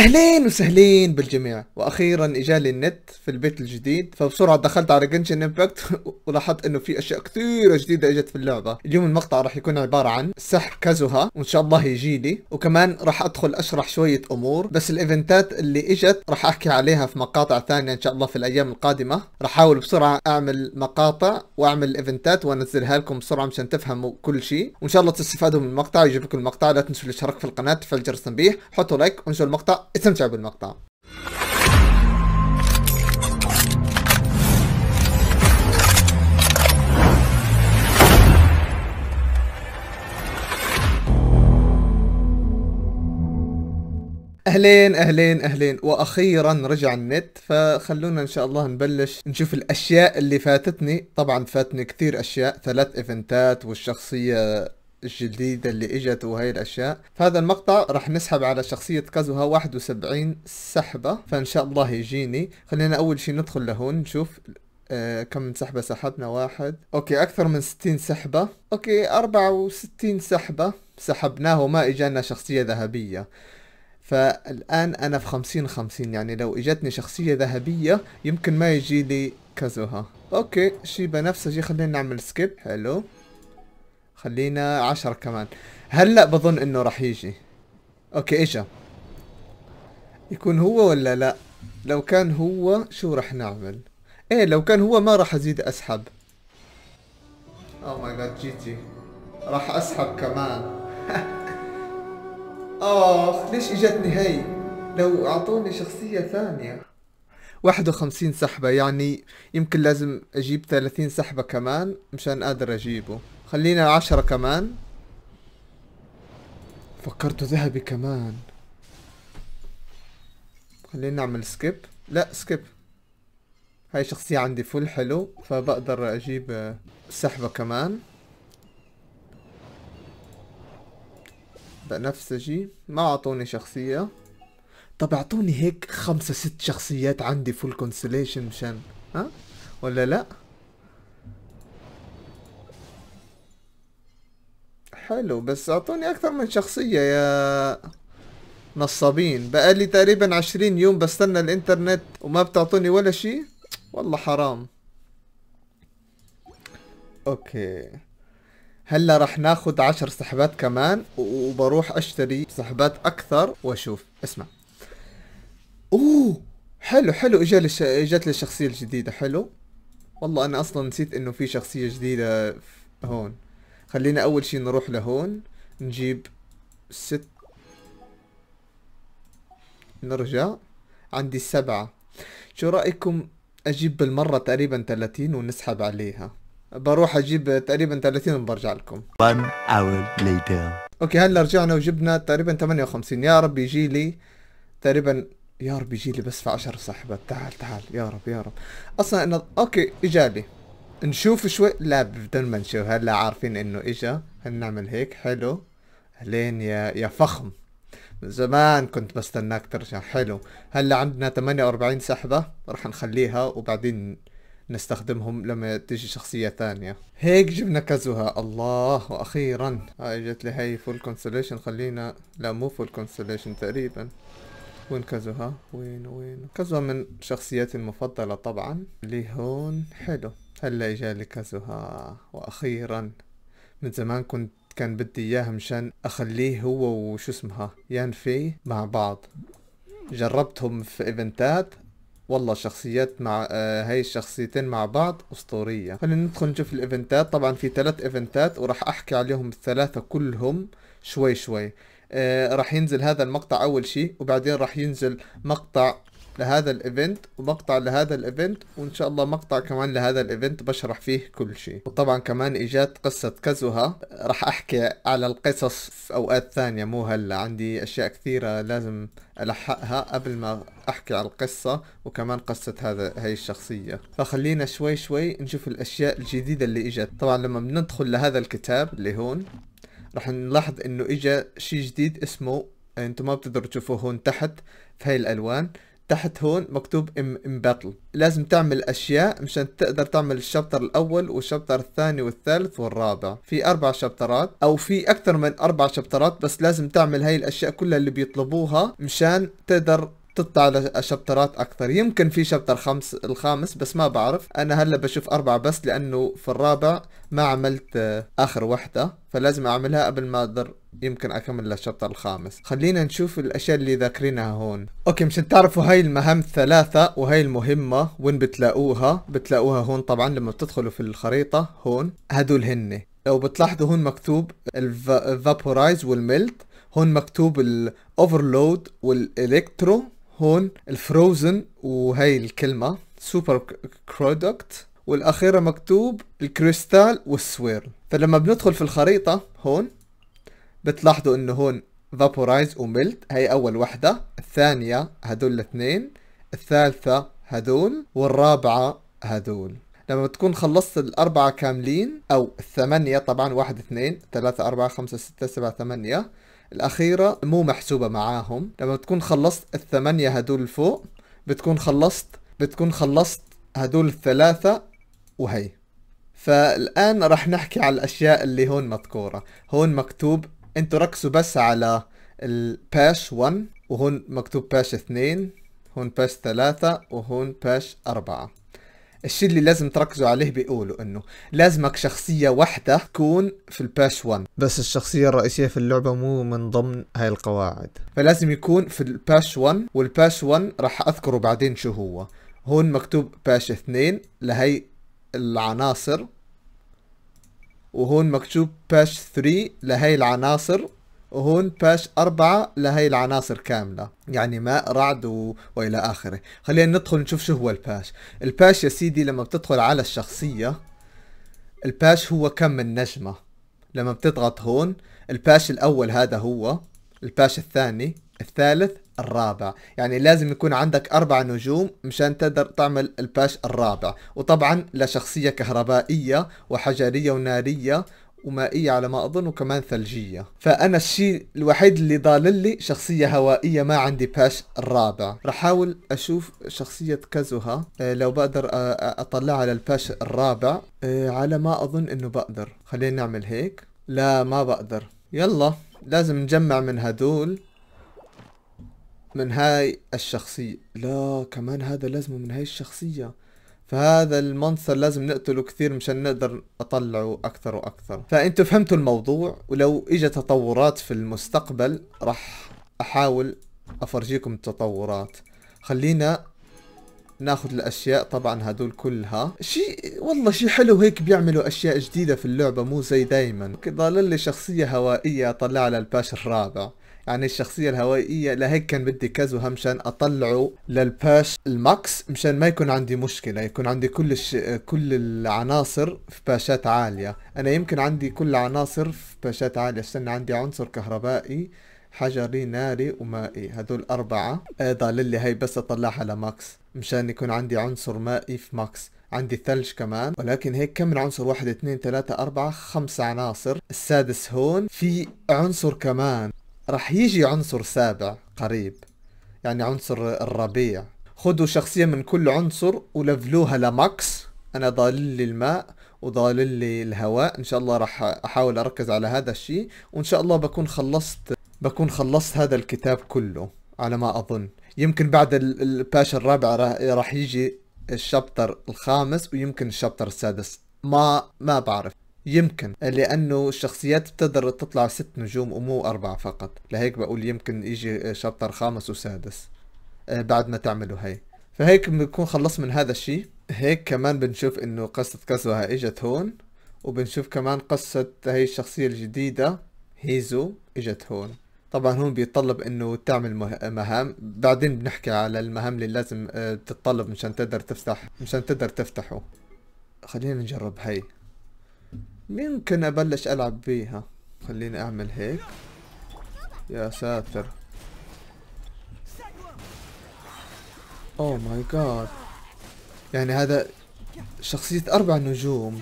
اهلين وسهلين بالجميع واخيرا اجالي النت في البيت الجديد فبسرعه دخلت على جنشن امباكت ولاحظت انه في اشياء كثيره جديده اجت في اللعبه اليوم المقطع راح يكون عباره عن سحر كازوها وان شاء الله يجي لي وكمان راح ادخل اشرح شويه امور بس الايفنتات اللي اجت راح احكي عليها في مقاطع ثانيه ان شاء الله في الايام القادمه راح احاول بسرعه اعمل مقاطع واعمل ايفنتات وانزلها لكم بسرعه مشان تفهموا كل شيء وان شاء الله تستفادوا من المقطع يعجبكم لكم المقطع لا تنسوا الاشتراك في القناه تفعيل جرس التنبيه حطوا لايك وانشروا المقطع استمتعوا بالمقطع اهلين اهلين اهلين واخيرا رجع النت فخلونا ان شاء الله نبلش نشوف الاشياء اللي فاتتني طبعا فاتني كثير اشياء ثلاث ايفنتات والشخصيه الجديدة اللي اجت وهي الاشياء فهذا المقطع راح نسحب على شخصية كازوها 71 سحبة فان شاء الله يجيني خلينا اول شي ندخل لهون نشوف آه كم من سحبة سحبنا واحد اوكي اكثر من 60 سحبة اوكي 64 سحبة سحبناه وما اجانا شخصية ذهبية فالآن أنا في خمسين خمسين يعني لو إجتني شخصية ذهبية يمكن ما يجي لي كازوها أوكي شي بنفسجي خلينا نعمل سكيب حلو خلينا عشرة كمان هلا بظن انه راح يجي اوكي اجا يكون هو ولا لا لو كان هو شو راح نعمل ايه لو كان هو ما راح ازيد اسحب او ماي جاد جيتي راح اسحب كمان اخ ليش اجتني هي لو اعطوني شخصية ثانية 51 سحبة يعني يمكن لازم اجيب 30 سحبة كمان مشان اقدر اجيبه خلينا عشرة كمان فكرته ذهبي كمان خلينا نعمل سكيب لا سكيب هاي شخصية عندي فل حلو فبقدر اجيب سحبة كمان بنفسجي ما اعطوني شخصية طب اعطوني هيك خمسة ست شخصيات عندي فل كونسليشن مشان ها ولا لا حلو بس اعطوني اكثر من شخصية يا نصابين بقالي تقريبا عشرين يوم بستنى الانترنت وما بتعطوني ولا شيء والله حرام اوكي هلا رح ناخد عشر سحبات كمان وبروح اشتري سحبات اكثر واشوف اسمع اوه حلو حلو اجا لش... اجت لي الشخصية الجديدة حلو والله انا اصلا نسيت انه في شخصية جديدة هون خلينا اول شي نروح لهون نجيب ست نرجع عندي سبعة شو رأيكم اجيب بالمرة تقريبا ثلاثين ونسحب عليها بروح اجيب تقريبا ثلاثين وبرجع لكم One hour later اوكي هلا رجعنا وجبنا تقريبا 58 يا رب يجي لي تقريبا يا رب يجي لي بس في عشر صاحبات تعال تعال يا رب يا رب اصلا انا اوكي اجالي نشوف شوي لا بدون ما نشوف هلا عارفين انه اجا خلينا نعمل هيك حلو لين يا يا فخم من زمان كنت بستناك ترجع حلو هلا عندنا 48 سحبة راح نخليها وبعدين نستخدمهم لما تيجي شخصية ثانية هيك جبنا كازوها الله واخيرا هاي اجت لي هي فول كونسليشن خلينا لا مو فول كونسليشن تقريبا وين كازوها وين وين كازوها من شخصياتي المفضلة طبعا اللي هون حلو هلا جالي كازوها واخيرا من زمان كنت كان بدي اياها مشان اخليه هو وشو اسمها يانفي مع بعض جربتهم في ايفنتات والله شخصيات مع آه، هاي الشخصيتين مع بعض اسطورية خلينا ندخل نشوف الايفنتات طبعا في ثلاث ايفنتات وراح احكي عليهم الثلاثة كلهم شوي شوي آه راح ينزل هذا المقطع اول شيء وبعدين راح ينزل مقطع لهذا الايفنت ومقطع لهذا الايفنت وان شاء الله مقطع كمان لهذا الايفنت بشرح فيه كل شيء وطبعا كمان اجت قصة كازوها راح احكي على القصص في اوقات ثانية مو هلا عندي اشياء كثيرة لازم الحقها قبل ما احكي على القصة وكمان قصة هذا هاي الشخصية فخلينا شوي شوي نشوف الاشياء الجديدة اللي اجت طبعا لما بندخل لهذا الكتاب اللي هون راح نلاحظ انه اجى شيء جديد اسمه انتم ما بتقدروا تشوفوه هون تحت في هاي الالوان تحت هون مكتوب امباتل لازم تعمل اشياء مشان تقدر تعمل الشابتر الاول والشابتر الثاني والثالث والرابع في اربع شابترات او في اكثر من اربع شابترات بس لازم تعمل هاي الاشياء كلها اللي بيطلبوها مشان تقدر تطلع على شابترات اكثر يمكن في شابتر خمس الخامس بس ما بعرف انا هلا بشوف اربعة بس لانه في الرابع ما عملت اخر وحدة فلازم اعملها قبل ما اقدر يمكن اكمل للشابتر الخامس خلينا نشوف الاشياء اللي ذاكرينها هون اوكي مشان تعرفوا هاي المهام الثلاثة وهاي المهمة وين بتلاقوها بتلاقوها هون طبعا لما بتدخلوا في الخريطة هون هدول هن لو بتلاحظوا هون مكتوب الفابورايز والميلت هون مكتوب الاوفرلود والالكترو هون الفروزن وهي الكلمة سوبر برودكت والأخيرة مكتوب الكريستال والسوير فلما بندخل في الخريطة هون بتلاحظوا انه هون فابورايز وملت هي اول وحدة الثانية هدول الاثنين الثالثة هدول والرابعة هدول لما تكون خلصت الأربعة كاملين أو الثمانية طبعا واحد اثنين ثلاثة أربعة خمسة ستة سبعة ثمانية الأخيرة مو محسوبة معاهم لما تكون خلصت الثمانية هدول فوق بتكون خلصت بتكون خلصت هدول الثلاثة وهي فالآن راح نحكي على الأشياء اللي هون مذكورة هون مكتوب انتوا ركزوا بس على الباش 1 وهون مكتوب باش 2 هون باش 3 وهون باش 4 الشيء اللي لازم تركزوا عليه بيقولوا انه لازمك شخصيه واحده تكون في الباش 1 بس الشخصيه الرئيسيه في اللعبه مو من ضمن هاي القواعد فلازم يكون في الباش 1 والباش 1 راح اذكره بعدين شو هو هون مكتوب باش 2 لهي العناصر وهون مكتوب باش 3 لهي العناصر وهون باش أربعة لهي العناصر كاملة يعني ماء رعد و... وإلى آخره خلينا ندخل نشوف شو هو الباش الباش يا سيدي لما بتدخل على الشخصية الباش هو كم النجمة لما بتضغط هون الباش الأول هذا هو الباش الثاني الثالث الرابع يعني لازم يكون عندك أربع نجوم مشان تقدر تعمل الباش الرابع وطبعا لشخصية كهربائية وحجرية ونارية ومائية على ما أظن وكمان ثلجية فأنا الشيء الوحيد اللي ضال لي شخصية هوائية ما عندي باش الرابع رح أحاول أشوف شخصية كازوها آه، لو بقدر آه، آه، أطلع على الباش الرابع على ما أظن أنه بقدر خلينا نعمل هيك لا ما بقدر يلا لازم نجمع من هدول من هاي الشخصية لا كمان هذا لازم من هاي الشخصية فهذا المنصر لازم نقتله كثير مشان نقدر اطلعه اكثر واكثر فانتوا فهمتوا الموضوع ولو اجى تطورات في المستقبل راح احاول افرجيكم التطورات خلينا ناخذ الاشياء طبعا هدول كلها شيء والله شيء حلو هيك بيعملوا اشياء جديده في اللعبه مو زي دايما ضل لي شخصيه هوائيه اطلع على الباش الرابع يعني الشخصية الهوائية لهيك كان بدي كازو مشان أطلعه للباش الماكس مشان ما يكون عندي مشكلة يكون عندي كل الش... كل العناصر في باشات عالية أنا يمكن عندي كل العناصر في باشات عالية استنى عندي عنصر كهربائي حجري ناري ومائي هدول أربعة ضل لي هي بس أطلعها لماكس مشان يكون عندي عنصر مائي في ماكس عندي ثلج كمان ولكن هيك كم من عنصر واحد اثنين ثلاثة أربعة خمسة عناصر السادس هون في عنصر كمان راح يجي عنصر سابع قريب يعني عنصر الربيع خذوا شخصية من كل عنصر ولفلوها لماكس أنا ضالل الماء وضالل لي الهواء إن شاء الله راح أحاول أركز على هذا الشيء وإن شاء الله بكون خلصت بكون خلصت هذا الكتاب كله على ما أظن يمكن بعد الباشا الرابع راح يجي الشابتر الخامس ويمكن الشابتر السادس ما ما بعرف يمكن لانه الشخصيات بتقدر تطلع ست نجوم ومو اربعه فقط لهيك بقول يمكن يجي شابتر خامس وسادس آه، بعد ما تعملوا هاي فهيك بنكون خلص من هذا الشيء هيك كمان بنشوف انه قصة كازوها اجت هون وبنشوف كمان قصة هاي الشخصية الجديدة هيزو اجت هون طبعا هون بيتطلب انه تعمل مهام بعدين بنحكي على المهام اللي لازم آه، تتطلب مشان تقدر تفتح مشان تقدر تفتحه خلينا نجرب هاي ممكن ابلش العب بيها خليني اعمل هيك يا ساتر اوه ماي جاد يعني هذا شخصية اربع نجوم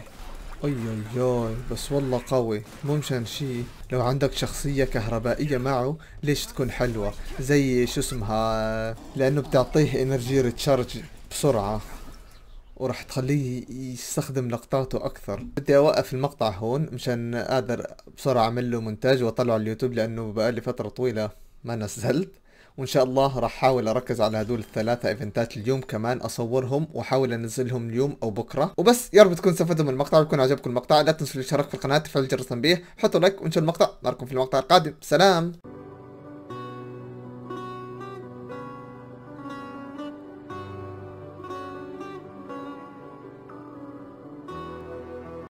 اي اي اي بس والله قوي مو مشان شي لو عندك شخصية كهربائية معه ليش تكون حلوة زي شو اسمها لانه بتعطيه انرجي ريتشارج بسرعة وراح تخليه يستخدم لقطاته اكثر بدي اوقف المقطع هون مشان اقدر بسرعه اعمل له مونتاج واطلعه على اليوتيوب لانه بقالي فتره طويله ما نزلت وان شاء الله راح احاول اركز على هدول الثلاثه ايفنتات اليوم كمان اصورهم واحاول انزلهم اليوم او بكره وبس يا رب تكون استفدتوا من المقطع ويكون عجبكم المقطع لا تنسوا الاشتراك في القناه تفعيل جرس التنبيه حطوا لايك وانشروا المقطع نراكم في المقطع القادم سلام